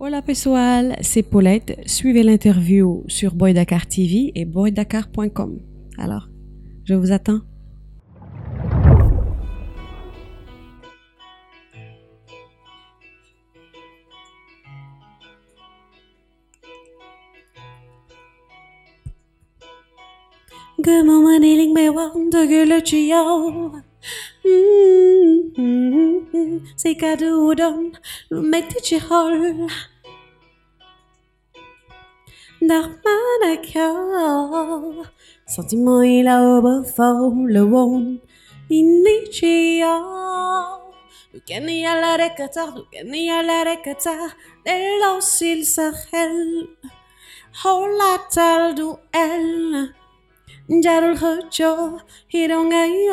Hola pessoal, c'est Paulette. Suivez l'interview sur Boy TV et boydakar.com. Alors, je vous attends. Mm-hmm. Székádódom, megdicsihol, Dar manakal, sentiment il a obo fo le won, inichia. Dukeni ala rekata, dukeni ala rekata, el osil sahel, holatal duel. 나를 허죠 희롱아요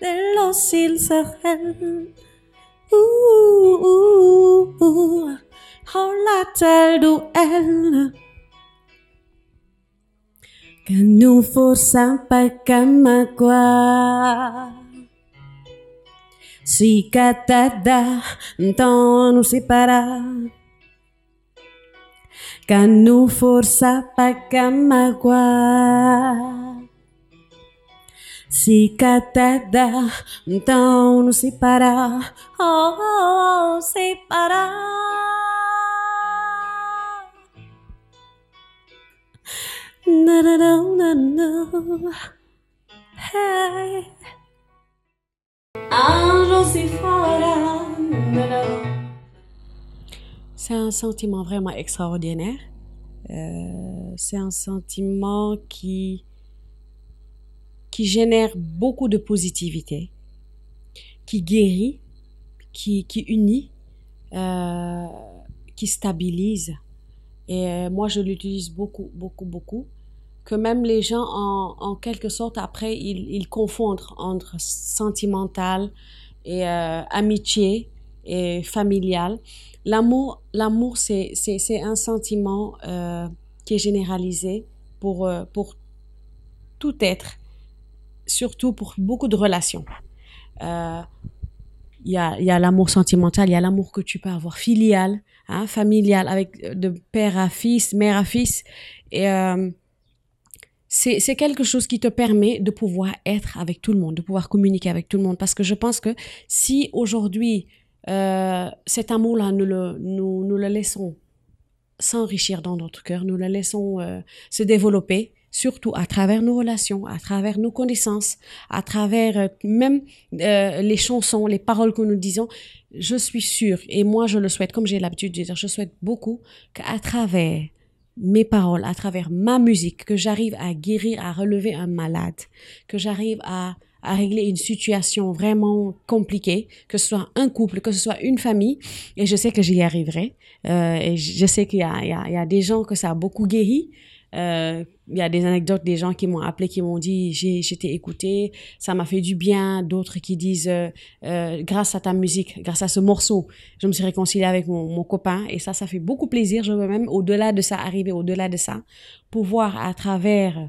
넬로 실사한 홀라탈 duel Că nu forța pe camacua Si catada, então não se parar força para pacamagua. Se catada, então não se para, oh, oh, oh se para. Não, não, não, não, Hey. Anjos e fora, não, C'est un sentiment vraiment extraordinaire. Euh, c'est un sentiment qui, qui génère beaucoup de positivité, qui guérit, qui, qui unit, euh, qui stabilise. Et euh, moi, je l'utilise beaucoup, beaucoup, beaucoup. Que même les gens, en, en quelque sorte, après, ils, ils, confondent entre sentimental et amitié et familial. L'amour, l'amour c'est, un sentiment euh, qui est généralisé pour, euh, pour tout être, surtout pour beaucoup de relations. Euh, il y, a, l'amour sentimental, il y a l'amour que tu peux avoir filial, hein, familial, avec de père à fils, mère à fils. Et c'est quelque chose qui te permet de pouvoir être avec tout le monde, de pouvoir communiquer avec tout le monde. Parce que je pense que si aujourd'hui euh, cet amour-là, nous le, nous, le laissons s'enrichir dans notre cœur, nous le laissons euh, se développer, surtout à travers nos relations, à travers nos connaissances, à travers euh, même les chansons, les paroles que nous disons. Je suis sûre, et moi je le souhaite, comme j'ai l'habitude de dire, je souhaite beaucoup qu'à travers mes paroles, à travers ma musique, que j'arrive à guérir, à relever un malade, que j'arrive à à régler une situation vraiment compliquée, que ce soit un couple, que ce soit une famille, et je sais que j'y arriverai. Euh, et je sais qu'il y, a, des gens que ça a beaucoup guéri. Euh, il y a des anecdotes des gens qui m'ont appelé, qui m'ont dit j'ai j'étais écoutée, ça m'a fait du bien. D'autres qui disent euh, grâce à ta musique, grâce à ce morceau, je me suis réconciliée avec mon, mon copain et ça, ça fait beaucoup plaisir. Je veux même au-delà de ça arriver, au-delà de ça, pouvoir à travers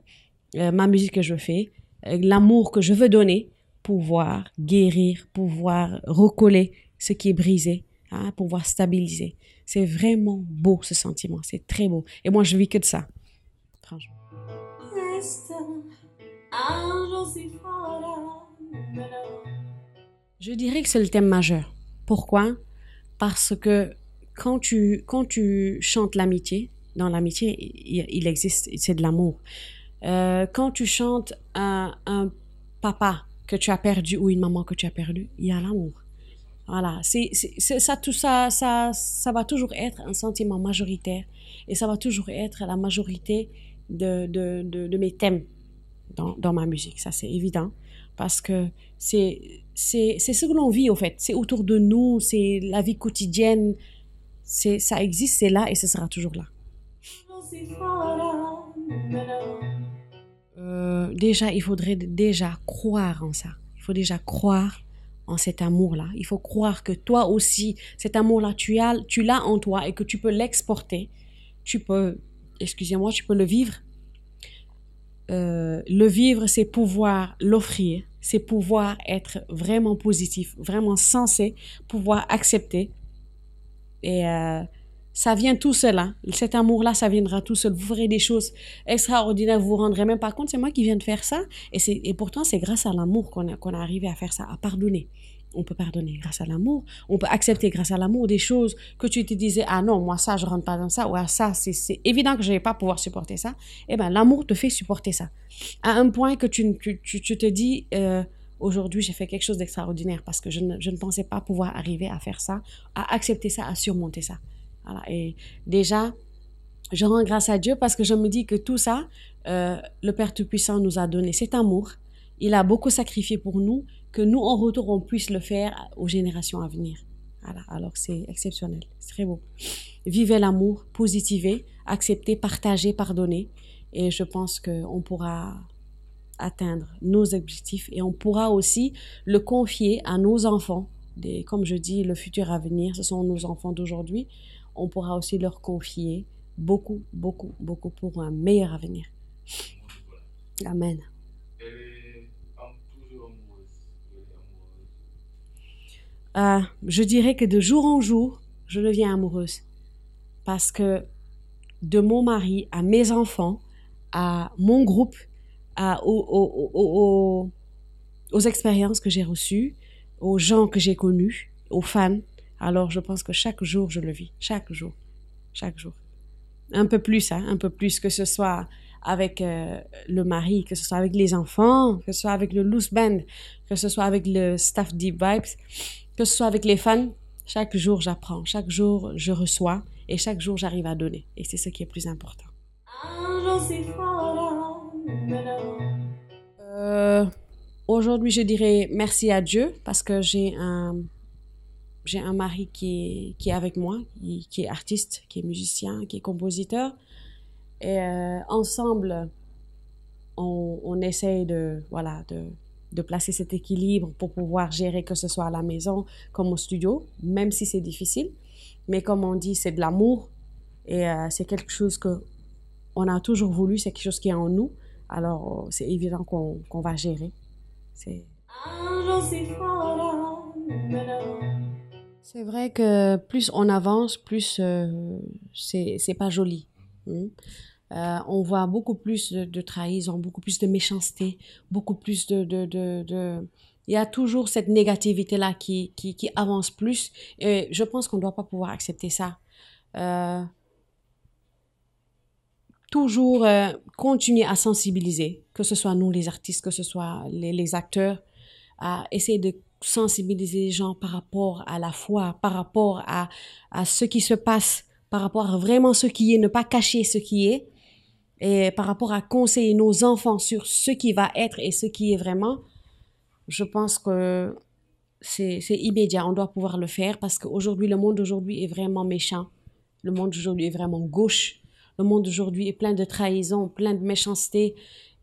ma musique que je fais, euh, l'amour que je veux donner, pouvoir guérir, pouvoir recoller ce qui est brisé, hein, pouvoir stabiliser. C'est vraiment beau ce sentiment, c'est très beau. Et moi, je vis que de ça, Je dirais que c'est le thème majeur. Pourquoi Parce que quand tu, quand tu chantes l'amitié, dans l'amitié, il existe, c'est de l'amour. Euh, quand tu chantes un, papa que tu as perdu ou une maman que tu as perdue, il y a l'amour. Voilà, c'est, ça, tout ça, ça, ça va toujours être un sentiment majoritaire et ça va toujours être la majorité de, mes thèmes dans, ma musique, ça c'est évident, parce que c'est, ce que l'on vit au fait, c'est autour de nous, c'est la vie quotidienne, ça existe, c'est là et ce sera toujours là. déjà, il faudrait déjà croire en ça. Il faut déjà croire en cet amour-là. Il faut croire que toi aussi, cet amour-là, tu, as, tu l'as en toi et que tu peux l'exporter. Tu peux, excusez-moi, tu peux le vivre. Euh, le vivre, c'est pouvoir l'offrir, c'est pouvoir être vraiment positif, vraiment sensé, pouvoir accepter. Et euh, ça vient tout seul. Hein. Cet amour-là, ça viendra tout seul. Vous ferez des choses extraordinaires, vous vous rendrez même pas compte. C'est moi qui viens de faire ça. Et, c'est, et pourtant, c'est grâce à l'amour qu'on a, qu'on arrivé à faire ça, à pardonner. On peut pardonner grâce à l'amour. On peut accepter grâce à l'amour des choses que tu te disais, ah non, moi ça, je rentre pas dans ça, ou ah ça, c'est, c'est évident que je vais pas pouvoir supporter ça. Eh bien, l'amour te fait supporter ça. À un point que tu, tu, tu, te dis, euh, aujourd'hui, j'ai fait quelque chose d'extraordinaire parce que je ne, je ne pensais pas pouvoir arriver à faire ça, à accepter ça, à surmonter ça. Et déjà, je rends grâce à Dieu parce que je me dis que tout ça, euh, le Père Tout-Puissant nous a donné cet amour. Il a beaucoup sacrifié pour nous, que nous, en retour, on puisse le faire aux générations à venir. Voilà. Alors, c'est exceptionnel. C'est très beau. Vivez l'amour, positivez, acceptez, partagez, pardonnez. Et je pense qu'on pourra atteindre nos objectifs et on pourra aussi le confier à nos enfants. comme je dis, le futur à venir, ce sont nos enfants d'aujourd'hui on pourra aussi leur confier beaucoup, beaucoup, beaucoup pour un meilleur avenir. Amen. Ah, je dirais que de jour en jour, je deviens amoureuse. Parce que de mon mari à mes enfants, à mon groupe, aux, expériences que j'ai reçues, aux gens que j'ai connus, aux fans, alors je pense que chaque jour, je le vis, chaque jour, chaque jour. Un peu plus, hein, un peu plus, que ce soit avec euh, le mari, que ce soit avec les enfants, que ce soit avec le loose band, que ce soit avec le staff Deep Vibes, que ce soit avec les fans. Chaque jour, j'apprends, chaque jour, je reçois et chaque jour, j'arrive à donner. Et c'est ce qui est plus important. Euh, aujourd'hui, je dirais merci à Dieu parce que j'ai un j'ai un mari qui est, qui est avec moi, qui, est artiste, qui est musicien, qui est compositeur. Et euh, ensemble, on, on, essaye de, voilà, de, de, placer cet équilibre pour pouvoir gérer que ce soit à la maison comme au studio, même si c'est difficile. Mais comme on dit, c'est de l'amour et euh, c'est quelque chose que on a toujours voulu, c'est quelque chose qui est en nous. Alors, c'est évident qu'on va gérer. C'est... C'est vrai que plus on avance, plus euh, c'est pas joli. Mmh. Euh, on voit beaucoup plus de, trahison, beaucoup plus de méchanceté, beaucoup plus de... de, de Il y a toujours cette négativité-là qui, qui, qui, avance plus. Et je pense qu'on ne doit pas pouvoir accepter ça. Euh, toujours continuer à sensibiliser, que ce soit nous les artistes, que ce soit les, les acteurs, à essayer de sensibiliser les gens par rapport à la foi, par rapport à, à ce qui se passe, par rapport à vraiment ce qui est, ne pas cacher ce qui est, et par rapport à conseiller nos enfants sur ce qui va être et ce qui est vraiment, je pense que c'est immédiat, on doit pouvoir le faire parce qu'aujourd'hui, le monde aujourd'hui est vraiment méchant, le monde aujourd'hui est vraiment gauche, le monde aujourd'hui est plein de trahison, plein de méchanceté,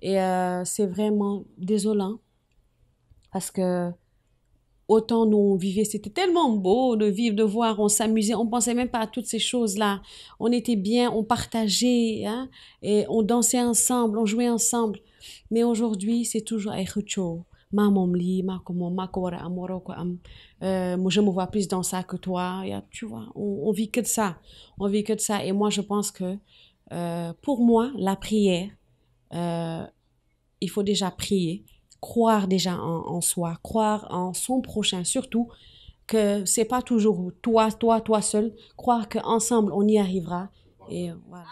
et euh, c'est vraiment désolant parce que autant nous on vivait, c'était tellement beau de vivre, de voir, on s'amusait, on pensait même pas à toutes ces choses-là. On était bien, on partageait, hein, et on dansait ensemble, on jouait ensemble. Mais aujourd'hui, c'est toujours Aichucho. Eh, ma moi je me vois plus dans ça que toi. tu vois, on, vit que de ça. On vit que de ça. Et moi, je pense que euh, pour moi, la prière, euh, il faut déjà prier croire déjà en, soi, croire en son prochain, surtout que c'est pas toujours toi, toi, toi seul, croire qu'ensemble on y arrivera. Et voilà.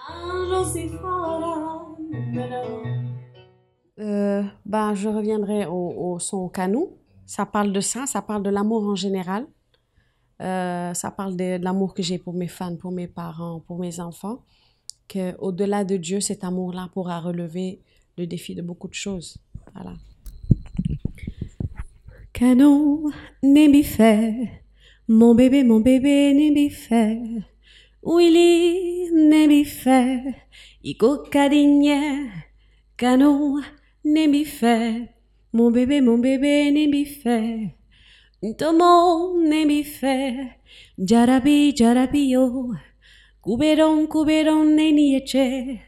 Euh, ben, je reviendrai au, son canou. Ça parle de ça, ça parle de l'amour en général. Euh, ça parle de, de l'amour que j'ai pour mes fans, pour mes parents, pour mes enfants. Que au delà de Dieu, cet amour-là pourra relever le défi de beaucoup de choses. Voilà canon, Nébifé, mon bébé, mon bébé, ne Willy, Nébifère, Ico Ne canon, Nébifé, mon bébé, mon bébé, Nébifé, Tomo, Nébifé, Jarabi, Jarabio, Couberon, Couberon, Nénieche,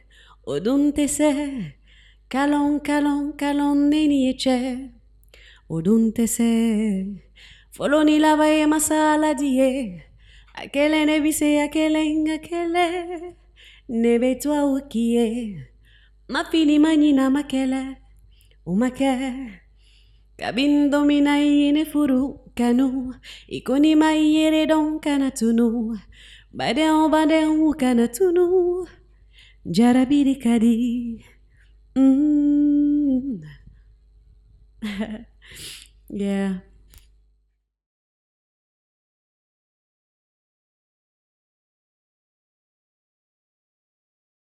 Odontese, Calon, Calon, Calon, Nénieche, oduntese folo ni labaye masala die akele nebise akele ngakele ma ukie mapini na makele umake kabindo minaiine furu kanu ikoni maiyere donkana tunu kanatunu, badeo ukana tunu jarabirikadi mm. yeah